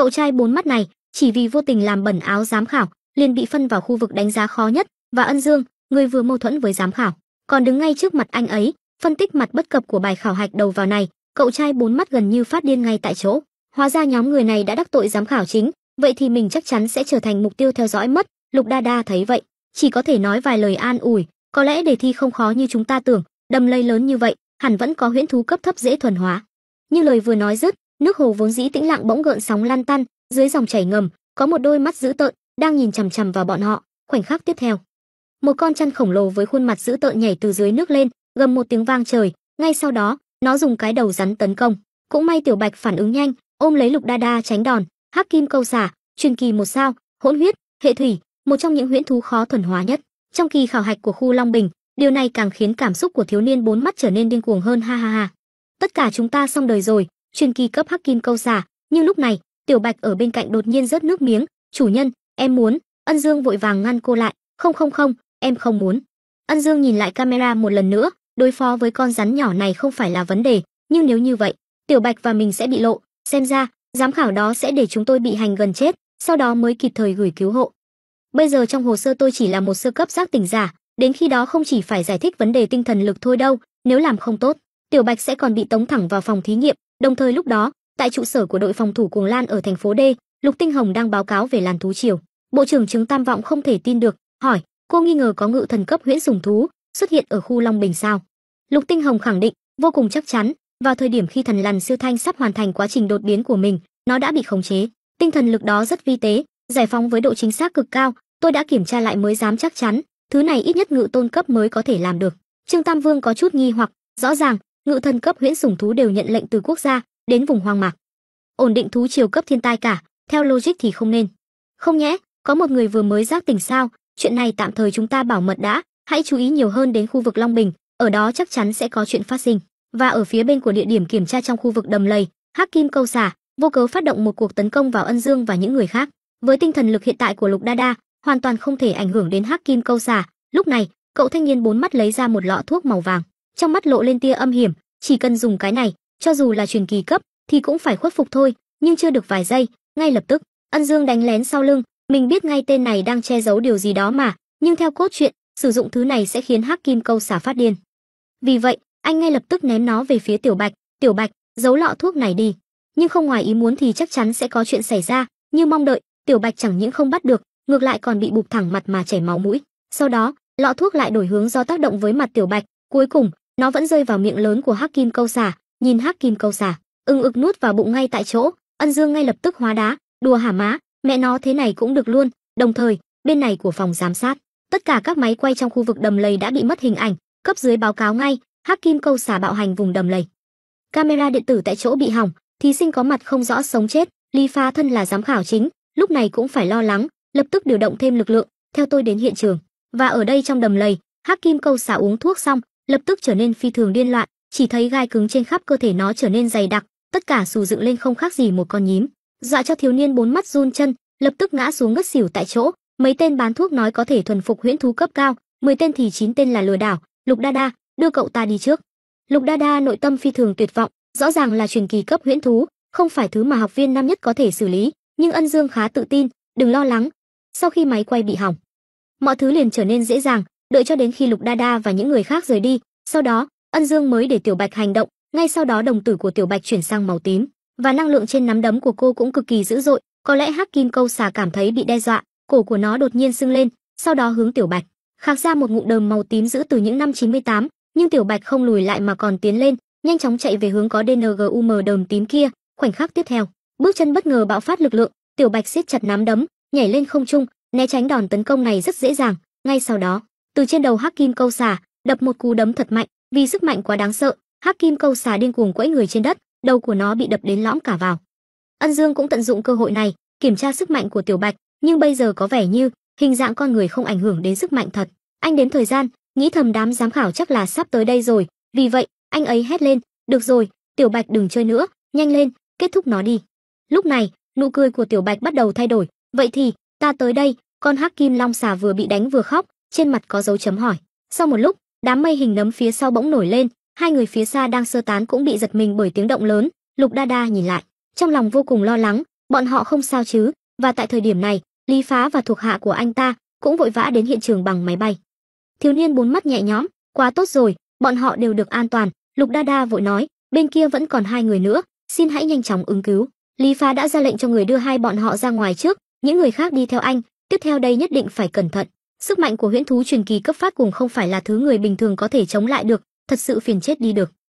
Cậu trai bốn mắt này, chỉ vì vô tình làm bẩn áo giám khảo, liền bị phân vào khu vực đánh giá khó nhất, và Ân Dương, người vừa mâu thuẫn với giám khảo, còn đứng ngay trước mặt anh ấy, phân tích mặt bất cập của bài khảo hạch đầu vào này, cậu trai bốn mắt gần như phát điên ngay tại chỗ. Hóa ra nhóm người này đã đắc tội giám khảo chính, vậy thì mình chắc chắn sẽ trở thành mục tiêu theo dõi mất. Lục Đa Đa thấy vậy, chỉ có thể nói vài lời an ủi, có lẽ đề thi không khó như chúng ta tưởng, đầm lây lớn như vậy, hẳn vẫn có huyễn thú cấp thấp dễ thuần hóa. Như lời vừa nói dứt, nước hồ vốn dĩ tĩnh lặng bỗng gợn sóng lan tăn dưới dòng chảy ngầm có một đôi mắt dữ tợn đang nhìn chằm chằm vào bọn họ khoảnh khắc tiếp theo một con chăn khổng lồ với khuôn mặt dữ tợn nhảy từ dưới nước lên gầm một tiếng vang trời ngay sau đó nó dùng cái đầu rắn tấn công cũng may tiểu bạch phản ứng nhanh ôm lấy lục đa đa tránh đòn hắc kim câu xả truyền kỳ một sao hỗn huyết hệ thủy một trong những huyễn thú khó thuần hóa nhất trong kỳ khảo hạch của khu long bình điều này càng khiến cảm xúc của thiếu niên bốn mắt trở nên điên cuồng hơn ha ha ha tất cả chúng ta xong đời rồi chuyên kỳ cấp hắc kim câu giả nhưng lúc này tiểu bạch ở bên cạnh đột nhiên rớt nước miếng chủ nhân em muốn ân dương vội vàng ngăn cô lại không không không em không muốn ân dương nhìn lại camera một lần nữa đối phó với con rắn nhỏ này không phải là vấn đề nhưng nếu như vậy tiểu bạch và mình sẽ bị lộ xem ra giám khảo đó sẽ để chúng tôi bị hành gần chết sau đó mới kịp thời gửi cứu hộ bây giờ trong hồ sơ tôi chỉ là một sơ cấp giác tỉnh giả đến khi đó không chỉ phải giải thích vấn đề tinh thần lực thôi đâu nếu làm không tốt tiểu bạch sẽ còn bị tống thẳng vào phòng thí nghiệm Đồng thời lúc đó, tại trụ sở của đội phòng thủ Cuồng Lan ở thành phố D, Lục Tinh Hồng đang báo cáo về làn thú triều. Bộ trưởng Trứng Tam Vọng không thể tin được, hỏi: "Cô nghi ngờ có ngự thần cấp huyễn sủng thú xuất hiện ở khu Long Bình sao?" Lục Tinh Hồng khẳng định, vô cùng chắc chắn, vào thời điểm khi thần lằn siêu thanh sắp hoàn thành quá trình đột biến của mình, nó đã bị khống chế. Tinh thần lực đó rất vi tế, giải phóng với độ chính xác cực cao, tôi đã kiểm tra lại mới dám chắc chắn, thứ này ít nhất ngự tôn cấp mới có thể làm được. Trương Tam Vương có chút nghi hoặc, rõ ràng ngự thần cấp huyễn sủng thú đều nhận lệnh từ quốc gia đến vùng hoang mạc. Ổn định thú triều cấp thiên tai cả, theo logic thì không nên. Không nhẽ, có một người vừa mới giác tỉnh sao? Chuyện này tạm thời chúng ta bảo mật đã, hãy chú ý nhiều hơn đến khu vực Long Bình, ở đó chắc chắn sẽ có chuyện phát sinh. Và ở phía bên của địa điểm kiểm tra trong khu vực đầm lầy, Hắc Kim Câu xả vô cớ phát động một cuộc tấn công vào Ân Dương và những người khác. Với tinh thần lực hiện tại của Lục Đa Đa, hoàn toàn không thể ảnh hưởng đến Hắc Kim Câu xả Lúc này, cậu thanh niên bốn mắt lấy ra một lọ thuốc màu vàng trong mắt lộ lên tia âm hiểm, chỉ cần dùng cái này, cho dù là truyền kỳ cấp thì cũng phải khuất phục thôi, nhưng chưa được vài giây, ngay lập tức, Ân Dương đánh lén sau lưng, mình biết ngay tên này đang che giấu điều gì đó mà, nhưng theo cốt truyện, sử dụng thứ này sẽ khiến Hắc Kim Câu xả phát điên. Vì vậy, anh ngay lập tức ném nó về phía Tiểu Bạch, "Tiểu Bạch, giấu lọ thuốc này đi." Nhưng không ngoài ý muốn thì chắc chắn sẽ có chuyện xảy ra, như mong đợi, Tiểu Bạch chẳng những không bắt được, ngược lại còn bị bụp thẳng mặt mà chảy máu mũi. Sau đó, lọ thuốc lại đổi hướng do tác động với mặt Tiểu Bạch, cuối cùng, nó vẫn rơi vào miệng lớn của hắc kim câu xả nhìn hắc kim câu xả ưng ực nuốt vào bụng ngay tại chỗ ân dương ngay lập tức hóa đá đùa hả má mẹ nó thế này cũng được luôn đồng thời bên này của phòng giám sát tất cả các máy quay trong khu vực đầm lầy đã bị mất hình ảnh cấp dưới báo cáo ngay hắc kim câu xả bạo hành vùng đầm lầy camera điện tử tại chỗ bị hỏng thí sinh có mặt không rõ sống chết ly pha thân là giám khảo chính lúc này cũng phải lo lắng lập tức điều động thêm lực lượng theo tôi đến hiện trường và ở đây trong đầm lầy hắc kim câu xả uống thuốc xong lập tức trở nên phi thường điên loạn, chỉ thấy gai cứng trên khắp cơ thể nó trở nên dày đặc, tất cả sù dựng lên không khác gì một con nhím, dọa cho thiếu niên bốn mắt run chân, lập tức ngã xuống ngất xỉu tại chỗ. Mấy tên bán thuốc nói có thể thuần phục huyễn thú cấp cao, 10 tên thì 9 tên là lừa đảo, Lục Đa Đa, đưa cậu ta đi trước. Lục Đa Đa nội tâm phi thường tuyệt vọng, rõ ràng là truyền kỳ cấp huyễn thú, không phải thứ mà học viên năm nhất có thể xử lý, nhưng Ân Dương khá tự tin, đừng lo lắng. Sau khi máy quay bị hỏng, mọi thứ liền trở nên dễ dàng, đợi cho đến khi Lục Đa Đa và những người khác rời đi, sau đó, Ân Dương mới để Tiểu Bạch hành động, ngay sau đó đồng tử của Tiểu Bạch chuyển sang màu tím, và năng lượng trên nắm đấm của cô cũng cực kỳ dữ dội, có lẽ Hắc Kim Câu Xà cảm thấy bị đe dọa, cổ của nó đột nhiên sưng lên, sau đó hướng Tiểu Bạch khạc ra một ngụm đờm màu tím giữ từ những năm 98, nhưng Tiểu Bạch không lùi lại mà còn tiến lên, nhanh chóng chạy về hướng có DNGUM đờm tím kia, khoảnh khắc tiếp theo, bước chân bất ngờ bạo phát lực lượng, Tiểu Bạch siết chặt nắm đấm, nhảy lên không trung, né tránh đòn tấn công này rất dễ dàng, ngay sau đó, từ trên đầu hắc kim câu xà đập một cú đấm thật mạnh vì sức mạnh quá đáng sợ hắc kim câu xà điên cuồng quẫy người trên đất đầu của nó bị đập đến lõm cả vào ân dương cũng tận dụng cơ hội này kiểm tra sức mạnh của tiểu bạch nhưng bây giờ có vẻ như hình dạng con người không ảnh hưởng đến sức mạnh thật anh đến thời gian nghĩ thầm đám giám khảo chắc là sắp tới đây rồi vì vậy anh ấy hét lên được rồi tiểu bạch đừng chơi nữa nhanh lên kết thúc nó đi lúc này nụ cười của tiểu bạch bắt đầu thay đổi vậy thì ta tới đây con hắc kim long xà vừa bị đánh vừa khóc trên mặt có dấu chấm hỏi. Sau một lúc, đám mây hình nấm phía sau bỗng nổi lên, hai người phía xa đang sơ tán cũng bị giật mình bởi tiếng động lớn, Lục Đa Đa nhìn lại, trong lòng vô cùng lo lắng, bọn họ không sao chứ? Và tại thời điểm này, Lý Phá và thuộc hạ của anh ta cũng vội vã đến hiện trường bằng máy bay. Thiếu niên bốn mắt nhẹ nhõm, quá tốt rồi, bọn họ đều được an toàn, Lục Đa Đa vội nói, bên kia vẫn còn hai người nữa, xin hãy nhanh chóng ứng cứu. Lý Phá đã ra lệnh cho người đưa hai bọn họ ra ngoài trước, những người khác đi theo anh, tiếp theo đây nhất định phải cẩn thận. Sức mạnh của huyễn thú truyền kỳ cấp phát cùng không phải là thứ người bình thường có thể chống lại được, thật sự phiền chết đi được.